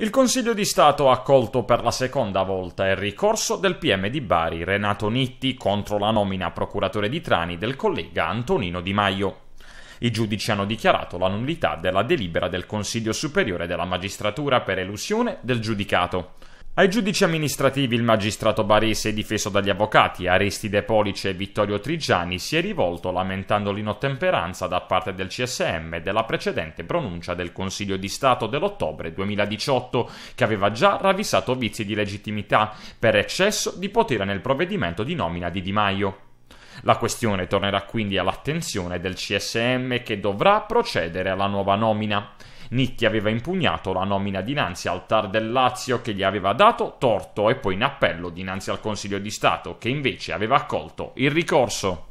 Il Consiglio di Stato ha accolto per la seconda volta il ricorso del PM di Bari Renato Nitti contro la nomina a procuratore di Trani del collega Antonino Di Maio. I giudici hanno dichiarato la nullità della delibera del Consiglio Superiore della Magistratura per elusione del giudicato. Ai giudici amministrativi il magistrato barese, difeso dagli avvocati Aristide Police e Vittorio Trigiani, si è rivolto lamentando l'inottemperanza da parte del CSM della precedente pronuncia del Consiglio di Stato dell'ottobre 2018, che aveva già ravvisato vizi di legittimità per eccesso di potere nel provvedimento di nomina di Di Maio. La questione tornerà quindi all'attenzione del CSM che dovrà procedere alla nuova nomina. Nitti aveva impugnato la nomina dinanzi al TAR del Lazio che gli aveva dato torto e poi in appello dinanzi al Consiglio di Stato che invece aveva accolto il ricorso.